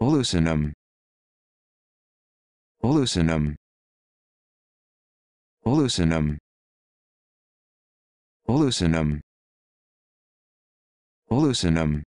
Olucinum. Olucinum. Olucinum. Olucinum. Olucinum.